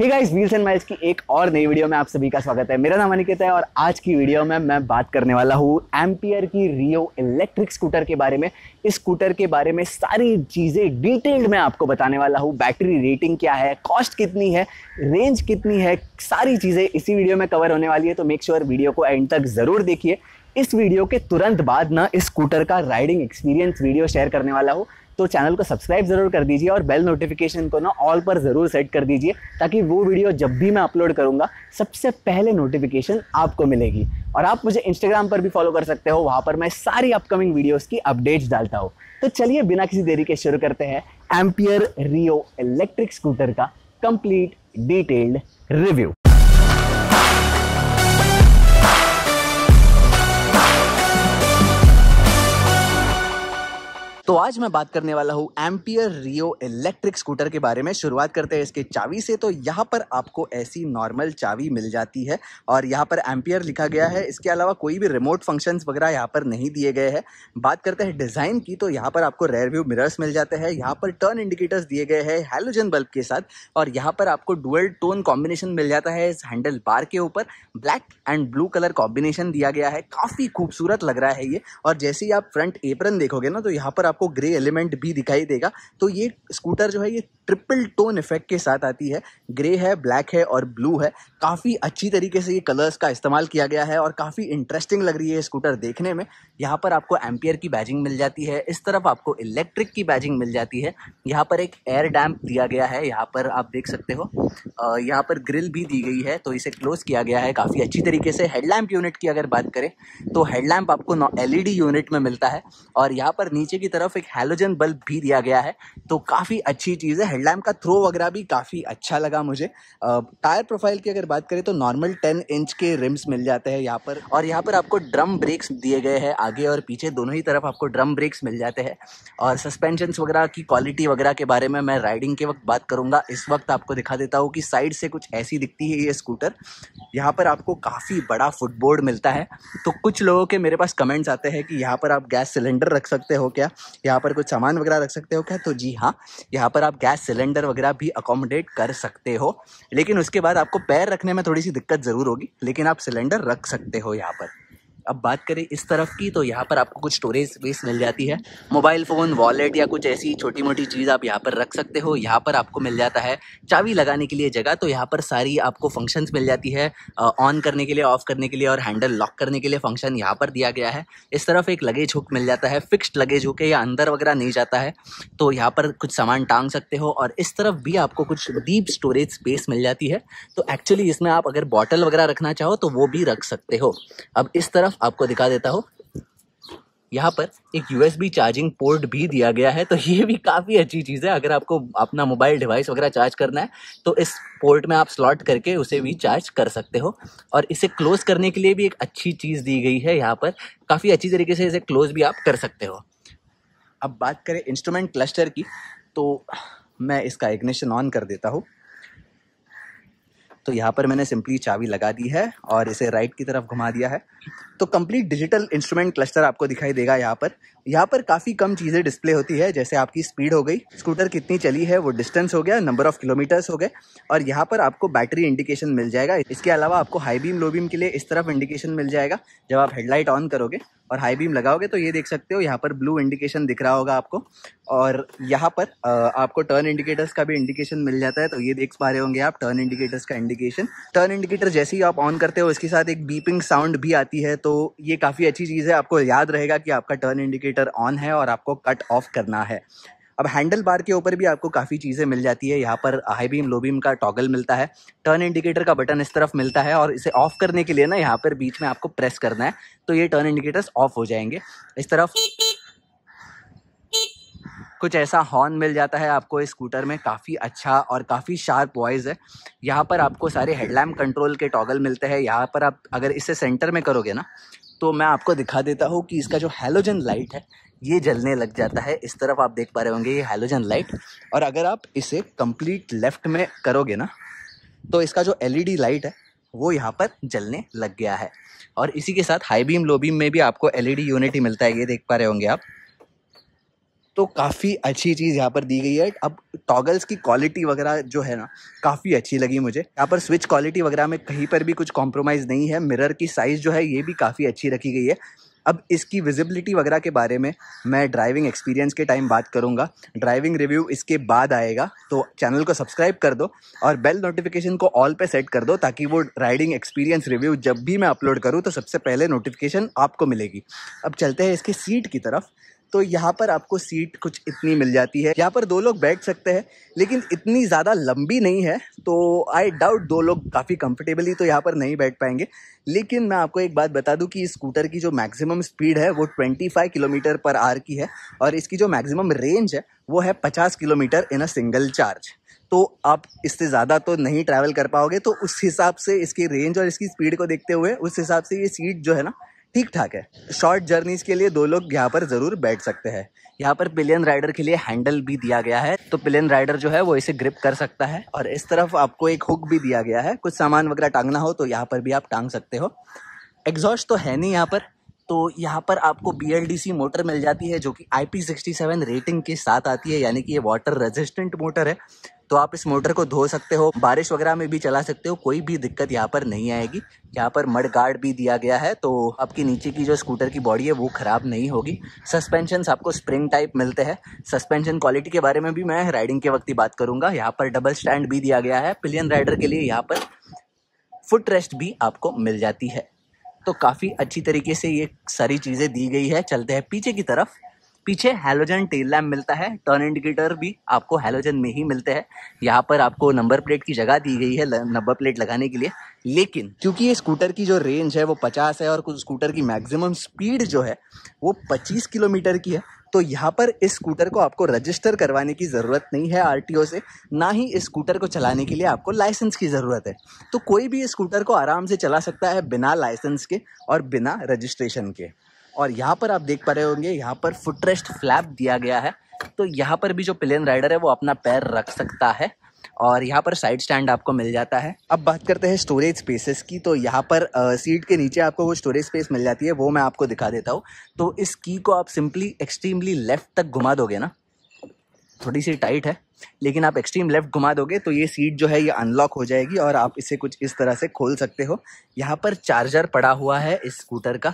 hey guys Wheels and Miles की एक और नई वीडियो में आप सभी का स्वागत है मेरा नाम अनिकेत है और आज की वीडियो में मैं बात करने वाला हूँ एम्पियर की रियो इलेक्ट्रिक स्कूटर के बारे में इस स्कूटर के बारे में सारी चीज़ें डिटेल्ड में आपको बताने वाला हूँ बैटरी रेटिंग क्या है कॉस्ट कितनी है रेंज कितनी है सारी चीज़ें इसी वीडियो में कवर होने वाली है तो मेक श्योर sure वीडियो को एंड तक ज़रूर देखिए इस वीडियो के तुरंत बाद ना इस स्कूटर का राइडिंग एक्सपीरियंस वीडियो शेयर करने वाला हूँ तो चैनल को सब्सक्राइब ज़रूर कर दीजिए और बेल नोटिफिकेशन को ना ऑल पर ज़रूर सेट कर दीजिए ताकि वो वीडियो जब भी मैं अपलोड करूँगा सबसे पहले नोटिफिकेशन आपको मिलेगी और आप मुझे इंस्टाग्राम पर भी फॉलो कर सकते हो वहाँ पर मैं सारी अपकमिंग वीडियोज़ की अपडेट्स डालता हूँ तो चलिए बिना किसी देरी के शुरू करते हैं एम्पियर रियो इलेक्ट्रिक स्कूटर का कंप्लीट डिटेल्ड रिव्यू तो आज मैं बात करने वाला हूँ एम्पियर रियो इलेक्ट्रिक स्कूटर के बारे में शुरुआत करते हैं इसके चावी से तो यहाँ पर आपको ऐसी नॉर्मल चावी मिल जाती है और यहाँ पर एम्पियर लिखा गया है इसके अलावा कोई भी रिमोट फंक्शंस वगैरह यहाँ पर नहीं दिए गए हैं बात करते हैं डिज़ाइन की तो यहाँ पर आपको रेयर व्यू मिरर्स मिल जाते हैं यहाँ पर टर्न इंडिकेटर्स दिए गए हैं हेलोजन बल्ब के साथ और यहाँ पर आपको डुअल टोन कॉम्बिनेशन मिल जाता है इस हैंडल बार के ऊपर black and blue colour combination दिया गया है काफ़ी खूबसूरत लग रहा है ये और जैसे ही आप फ्रंट एपरन देखोगे ना तो यहाँ पर आपको ग्रे एलिमेंट भी दिखाई देगा तो ये स्कूटर जो है ये ट्रिपल टोन इफेक्ट के साथ आती है ग्रे है ब्लैक है और ब्लू है काफ़ी अच्छी तरीके से ये कलर्स का इस्तेमाल किया गया है और काफ़ी इंटरेस्टिंग लग रही है स्कूटर देखने में यहाँ पर आपको एम्पियर की बैजिंग मिल जाती है इस तरफ आपको इलेक्ट्रिक की बैजिंग मिल जाती है यहाँ पर एक एयर डैम्प दिया गया है यहाँ पर आप देख सकते हो यहाँ पर ग्रिल भी दी गई है तो इसे क्लोज किया गया है काफ़ी अच्छी तरीके से हेडलैम्प यूनिट की अगर बात करें तो हेडलैम्प आपको एल यूनिट में मिलता है और यहाँ पर नीचे की तरफ तरफ एक हेलोजन बल्ब भी दिया गया है तो काफ़ी अच्छी चीज़ है हेडलैम्प का थ्रो वगैरह भी काफ़ी अच्छा लगा मुझे टायर प्रोफाइल की अगर बात करें तो नॉर्मल टेन इंच के रिम्स मिल जाते हैं यहाँ पर और यहाँ पर आपको ड्रम ब्रेक्स दिए गए हैं आगे और पीछे दोनों ही तरफ आपको ड्रम ब्रेक्स मिल जाते हैं और सस्पेंशन वगैरह की क्वालिटी वगैरह के बारे में मैं राइडिंग के वक्त बात करूँगा इस वक्त आपको दिखा देता हूँ कि साइड से कुछ ऐसी दिखती है ये स्कूटर यहाँ पर आपको काफ़ी बड़ा फुटबोर्ड मिलता है तो कुछ लोगों के मेरे पास कमेंट्स आते हैं कि यहाँ पर आप गैस सिलेंडर रख सकते हो क्या यहाँ पर कुछ सामान वगैरह रख सकते हो क्या तो जी हाँ यहाँ पर आप गैस सिलेंडर वगैरह भी अकोमोडेट कर सकते हो लेकिन उसके बाद आपको पैर रखने में थोड़ी सी दिक्कत ज़रूर होगी लेकिन आप सिलेंडर रख सकते हो यहाँ पर अब बात करें इस तरफ की तो यहाँ पर आपको कुछ स्टोरेज स्पेस मिल जाती है मोबाइल फ़ोन वॉलेट या कुछ ऐसी छोटी मोटी चीज़ आप यहाँ पर रख सकते हो यहाँ पर आपको मिल जाता है चाबी लगाने के लिए जगह तो यहाँ पर सारी आपको फंक्शंस मिल जाती है ऑन करने के लिए ऑफ़ करने के लिए और हैंडल लॉक करने के लिए फंक्शन यहाँ पर दिया गया है इस तरफ एक लगेज हुक मिल जाता है फिक्स्ड लगेज हुक है या अंदर वगैरह नहीं जाता है तो यहाँ पर कुछ सामान टांग सकते हो और इस तरफ भी आपको कुछ डीप स्टोरेज स्पेस मिल जाती है तो एक्चुअली इसमें आप अगर बॉटल वगैरह रखना चाहो तो वो भी रख सकते हो अब इस तरफ आपको दिखा देता हूँ यहाँ पर एक यूएसबी चार्जिंग पोर्ट भी दिया गया है तो ये भी काफ़ी अच्छी चीज़ है अगर आपको अपना मोबाइल डिवाइस वगैरह चार्ज करना है तो इस पोर्ट में आप स्लॉट करके उसे भी चार्ज कर सकते हो और इसे क्लोज करने के लिए भी एक अच्छी चीज़ दी गई है यहाँ पर काफ़ी अच्छी तरीके से इसे क्लोज भी आप कर सकते हो अब बात करें इंस्ट्रूमेंट क्लस्टर की तो मैं इसका इग्निशन ऑन कर देता हूँ तो यहाँ पर मैंने सिंपली चाबी लगा दी है और इसे राइट की तरफ घुमा दिया है तो कंप्लीट डिजिटल इंस्ट्रूमेंट क्लस्टर आपको दिखाई देगा यहाँ पर यहाँ पर काफ़ी कम चीज़ें डिस्प्ले होती है जैसे आपकी स्पीड हो गई स्कूटर कितनी चली है वो डिस्टेंस हो गया नंबर ऑफ किलोमीटर्स हो गए और यहाँ पर आपको बैटरी इंडिकेशन मिल जाएगा इसके अलावा आपको हाई बीम लो बीम के लिए इस तरफ इंडिकेशन मिल जाएगा जब आप हेडलाइट ऑन करोगे और हाई बीम लगाओगे तो ये देख सकते हो यहाँ पर ब्लू इंडिकेशन दिख रहा होगा आपको और यहाँ पर आपको टर्न इंडिकेटर्स का भी इंडिकेशन मिल जाता है तो ये देख पा रहे होंगे आप टर्न इंडिकेटर्स का इंडिकेशन टर्न इंडिकेटर जैसे ही आप ऑन करते हो इसके साथ एक बीपिंग साउंड भी आती है तो ये काफ़ी अच्छी चीज़ है आपको याद रहेगा कि आपका टर्न इंडिकेटर ऑन है और आपको कट ऑफ करना है अब हैंडल बार के ऊपर भी आपको काफ़ी चीज़ें मिल जाती है यहाँ पर हाई बीम लो बीम का टॉगल मिलता है टर्न इंडिकेटर का बटन इस तरफ मिलता है और इसे ऑफ करने के लिए ना यहाँ पर बीच में आपको प्रेस करना है तो ये टर्न इंडिकेटर्स ऑफ हो जाएंगे इस तरफ कुछ ऐसा हॉर्न मिल जाता है आपको इस स्कूटर में काफ़ी अच्छा और काफ़ी शार्प वॉइस है यहाँ पर आपको सारे हेडलैम्प कंट्रोल के टॉगल मिलते हैं यहाँ पर आप अगर इसे सेंटर में करोगे ना तो मैं आपको दिखा देता हूँ कि इसका जो हेलोजन लाइट है ये जलने लग जाता है इस तरफ आप देख पा रहे होंगे ये हाइलोजन लाइट और अगर आप इसे कंप्लीट लेफ्ट में करोगे ना तो इसका जो एलईडी लाइट e है वो यहाँ पर जलने लग गया है और इसी के साथ हाई बीम लो बीम में भी आपको एलईडी यूनिट e ही मिलता है ये देख पा रहे होंगे आप तो काफ़ी अच्छी चीज़ यहाँ पर दी गई है अब टॉगल्स की क्वालिटी वगैरह जो है ना काफ़ी अच्छी लगी मुझे यहाँ पर स्विच क्वालिटी वगैरह में कहीं पर भी कुछ कॉम्प्रोमाइज़ नहीं है मिरर की साइज़ जो है ये भी काफ़ी अच्छी रखी गई है अब इसकी विजिबिलिटी वगैरह के बारे में मैं ड्राइविंग एक्सपीरियंस के टाइम बात करूँगा ड्राइविंग रिव्यू इसके बाद आएगा तो चैनल को सब्सक्राइब कर दो और बेल नोटिफिकेशन को ऑल पे सेट कर दो ताकि वो राइडिंग एक्सपीरियंस रिव्यू जब भी मैं अपलोड करूँ तो सबसे पहले नोटिफिकेशन आपको मिलेगी अब चलते हैं इसके सीट की तरफ तो यहाँ पर आपको सीट कुछ इतनी मिल जाती है यहाँ पर दो लोग बैठ सकते हैं लेकिन इतनी ज़्यादा लंबी नहीं है तो आई डाउट दो लोग काफ़ी कंफर्टेबली तो यहाँ पर नहीं बैठ पाएंगे लेकिन मैं आपको एक बात बता दूं कि इस स्कूटर की जो मैक्सिमम स्पीड है वो 25 किलोमीटर पर आर की है और इसकी जो मैक्सिमम रेंज है वो है 50 kilometre in a single charge तो आप इससे ज़्यादा तो नहीं ट्रैवल कर पाओगे तो उस हिसाब से इसकी रेंज और इसकी स्पीड को देखते हुए उस हिसाब से ये सीट जो है ना ठीक ठाक है शॉर्ट जर्नीज के लिए दो लोग यहाँ पर ज़रूर बैठ सकते हैं यहाँ पर पिलियन राइडर के लिए हैंडल भी दिया गया है तो पिलियन राइडर जो है वो इसे ग्रिप कर सकता है और इस तरफ आपको एक हुक भी दिया गया है कुछ सामान वगैरह टांगना हो तो यहाँ पर भी आप टांग सकते हो एग्जॉस्ट तो है नहीं यहाँ पर तो यहाँ पर आपको बी मोटर मिल जाती है जो कि आई रेटिंग के साथ आती है यानी कि ये वाटर रेजिस्टेंट मोटर है तो आप इस मोटर को धो सकते हो बारिश वगैरह में भी चला सकते हो कोई भी दिक्कत यहाँ पर नहीं आएगी यहाँ पर मड गार्ड भी दिया गया है तो आपकी नीचे की जो स्कूटर की बॉडी है वो ख़राब नहीं होगी सस्पेंशन आपको स्प्रिंग टाइप मिलते हैं सस्पेंशन क्वालिटी के बारे में भी मैं राइडिंग के वक्त ही बात करूंगा यहाँ पर डबल स्टैंड भी दिया गया है पिलियन राइडर के लिए यहाँ पर फुट रेस्ट भी आपको मिल जाती है तो काफ़ी अच्छी तरीके से ये सारी चीज़ें दी गई है चलते हैं पीछे की तरफ पीछे हेलोजन टेल लैम्प मिलता है टर्न इंडिकेटर भी आपको हेलोजन में ही मिलते हैं यहाँ पर आपको नंबर प्लेट की जगह दी गई है नंबर प्लेट लगाने के लिए लेकिन क्योंकि ये स्कूटर की जो रेंज है वो पचास है और कुछ स्कूटर की मैक्सिमम स्पीड जो है वो पच्चीस किलोमीटर की है तो यहाँ पर इस स्कूटर को आपको रजिस्टर करवाने की ज़रूरत नहीं है आर से ना ही इस स्कूटर को चलाने के लिए आपको लाइसेंस की ज़रूरत है तो कोई भी इस स्कूटर को आराम से चला सकता है बिना लाइसेंस के और बिना रजिस्ट्रेशन के और यहाँ पर आप देख पा रहे होंगे यहाँ पर फुटरेस्ट फ्लैप दिया गया है तो यहाँ पर भी जो प्लेन राइडर है वो अपना पैर रख सकता है और यहाँ पर साइड स्टैंड आपको मिल जाता है अब बात करते हैं स्टोरेज स्पेसेस की तो यहाँ पर आ, सीट के नीचे आपको वो स्टोरेज स्पेस मिल जाती है वो मैं आपको दिखा देता हूँ तो इस की को आप सिंपली एक्सट्रीमली लेफ्ट तक घुमा दोगे ना थोड़ी सी टाइट है लेकिन आप एक्सट्रीम लेफ्ट घुमा दोगे तो ये सीट जो है ये अनलॉक हो जाएगी और आप इसे कुछ इस तरह से खोल सकते हो यहाँ पर चार्जर पड़ा हुआ है इस स्कूटर का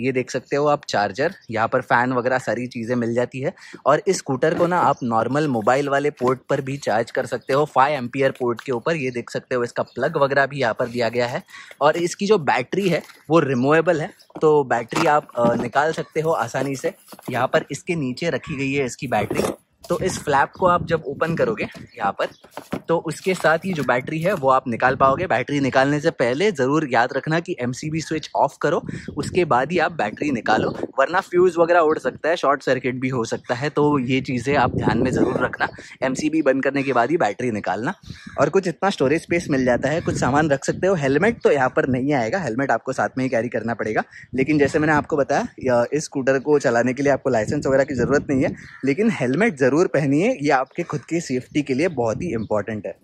ये देख सकते हो आप चार्जर यहाँ पर फ़ैन वगैरह सारी चीज़ें मिल जाती है और इस स्कूटर को ना आप नॉर्मल मोबाइल वाले पोर्ट पर भी चार्ज कर सकते हो फाइव एम्पियर पोर्ट के ऊपर ये देख सकते हो इसका प्लग वगैरह भी यहाँ पर दिया गया है और इसकी जो बैटरी है वो रिमूवेबल है तो बैटरी आप निकाल सकते हो आसानी से यहाँ पर इसके नीचे रखी गई है इसकी बैटरी तो इस फ्लैप को आप जब ओपन करोगे यहाँ पर तो उसके साथ ही जो बैटरी है वो आप निकाल पाओगे बैटरी निकालने से पहले ज़रूर याद रखना कि एम स्विच ऑफ करो उसके बाद ही आप बैटरी निकालो वरना फ्यूज़ वगैरह उड़ सकता है शॉर्ट सर्किट भी हो सकता है तो ये चीज़ें आप ध्यान में ज़रूर रखना एम बंद करने के बाद ही बैटरी निकालना और कुछ इतना स्टोरेज स्पेस मिल जाता है कुछ सामान रख सकते हो हेलमेट तो यहाँ पर नहीं आएगा हेलमेट आपको साथ में ही कैरी करना पड़ेगा लेकिन जैसे मैंने आपको बताया इस स्कूटर को चलाने के लिए आपको लाइसेंस वगैरह की ज़रूरत नहीं है लेकिन हेलमेट ज़रूर ज़रूर पहनिए ये आपके खुद की सेफ्टी के लिए बहुत ही इम्पॉर्टेंट है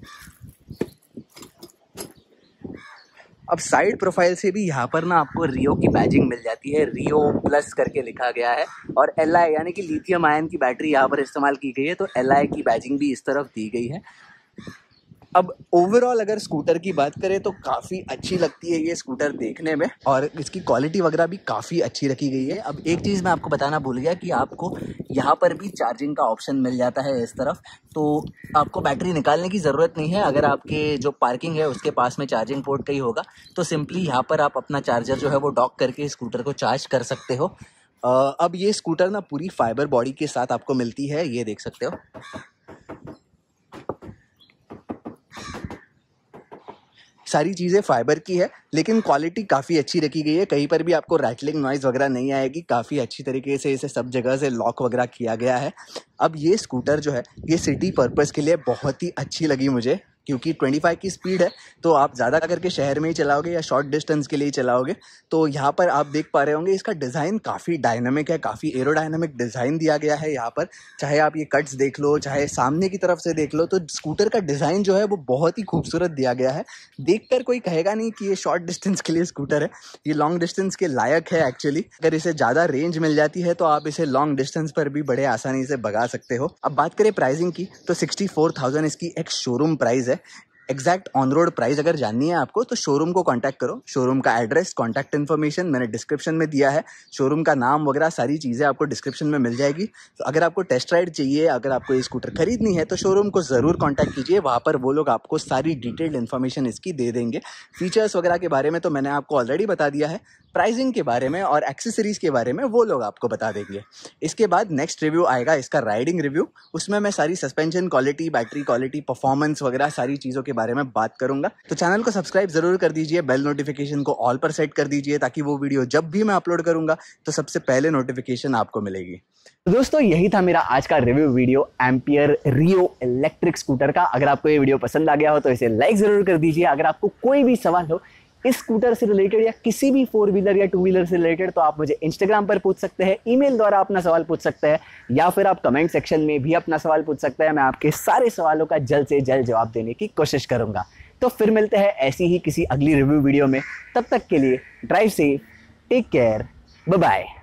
अब साइड प्रोफाइल से भी यहाँ पर ना आपको रियो की बैजिंग मिल जाती है रियो प्लस करके लिखा गया है और एल आई यानी कि लिथियम आयन की बैटरी यहाँ पर इस्तेमाल की गई है तो एल आई की बैजिंग भी इस तरफ दी गई है अब ओवरऑल अगर स्कूटर की बात करें तो काफ़ी अच्छी लगती है ये स्कूटर देखने में और इसकी क्वालिटी वगैरह भी काफ़ी अच्छी रखी गई है अब एक चीज़ मैं आपको बताना भूल गया कि आपको यहाँ पर भी चार्जिंग का ऑप्शन मिल जाता है इस तरफ तो आपको बैटरी निकालने की ज़रूरत नहीं है अगर आपके जो पार्किंग है उसके पास में चार्जिंग पोर्ट कहीं होगा तो सिंपली यहाँ पर आप अपना चार्जर जो है वो डॉक करके स्कूटर को चार्ज कर सकते हो अब ये स्कूटर ना पूरी फाइबर बॉडी के साथ आपको मिलती है ये देख सकते हो सारी चीज़ें फाइबर की है लेकिन क्वालिटी काफ़ी अच्छी रखी गई है कहीं पर भी आपको रैटलिंग नॉइज़ वगैरह नहीं आएगी काफ़ी अच्छी तरीके से इसे सब जगह से लॉक वगैरह किया गया है अब ये स्कूटर जो है ये सिटी पर्पज़ के लिए बहुत ही अच्छी लगी मुझे क्योंकि 25 की स्पीड है तो आप ज़्यादा करके शहर में ही चलाओगे या शॉर्ट डिस्टेंस के लिए ही चलाओगे तो यहाँ पर आप देख पा रहे होंगे इसका डिज़ाइन काफ़ी डायनामिक है काफ़ी एरोडायनामिक डिज़ाइन दिया गया है यहाँ पर चाहे आप ये कट्स देख लो चाहे सामने की तरफ से देख लो तो स्कूटर का डिज़ाइन जो है वो बहुत ही खूबसूरत दिया गया है देख कर कोई कहेगा नहीं कि ये शॉर्ट डिस्टेंस के लिए स्कूटर है ये लॉन्ग डिस्टेंस के लायक है एक्चुअली अगर इसे ज़्यादा रेंज मिल जाती है तो आप इसे लॉन्ग डिस्टेंस पर भी बड़े आसानी से भगा सकते हो अब बात करें प्राइजिंग की तो सिक्सटी इसकी एक शोरूम प्राइज़ है एग्जैक्ट ऑन रोड प्राइस अगर जाननी है आपको तो शोरूम को कांटेक्ट करो शोरूम का एड्रेस कांटेक्ट इन्फॉर्मेशन मैंने डिस्क्रिप्शन में दिया है शोरूम का नाम वगैरह सारी चीज़ें आपको डिस्क्रिप्शन में मिल जाएगी तो अगर आपको टेस्ट राइड चाहिए अगर आपको ये स्कूटर खरीदनी है तो शोरूम को ज़रूर कॉन्टैक्ट कीजिए वहाँ पर वो लोग आपको सारी डिटेल्ड इन्फॉर्मेशन इसकी दे देंगे फीचर्स वगैरह के बारे में तो मैंने आपको ऑलरेडी बता दिया है प्राइसिंग के बारे में और एक्सेसरीज के बारे में वो लोग आपको बता देंगे इसके बाद नेक्स्ट रिव्यू आएगा इसका राइडिंग रिव्यू उसमें मैं सारी suspension quality battery quality performance वगैरह सारी चीज़ों के बारे में बात करूंगा तो चैनल को सब्सक्राइब जरूर कर दीजिए बेल नोटिफिकेशन को ऑल पर सेट कर दीजिए ताकि वो वीडियो जब भी मैं अपलोड करूंगा तो सबसे पहले नोटिफिकेशन आपको मिलेगी तो दोस्तों यही था मेरा आज का review video Ampere Reo electric scooter का अगर आपको ये वीडियो पसंद आ गया हो तो इसे लाइक ज़रूर कर दीजिए अगर आपको कोई भी सवाल हो इस स्कूटर से रिलेटेड या किसी भी फोर व्हीलर या टू व्हीलर से रिलेटेड तो आप मुझे इंस्टाग्राम पर पूछ सकते हैं ईमेल द्वारा अपना सवाल पूछ सकते हैं या फिर आप कमेंट सेक्शन में भी अपना सवाल पूछ सकते हैं मैं आपके सारे सवालों का जल्द से जल्द जवाब देने की कोशिश करूँगा तो फिर मिलते हैं ऐसी ही किसी अगली रिव्यू वीडियो में तब तक के लिए drive safe take care bye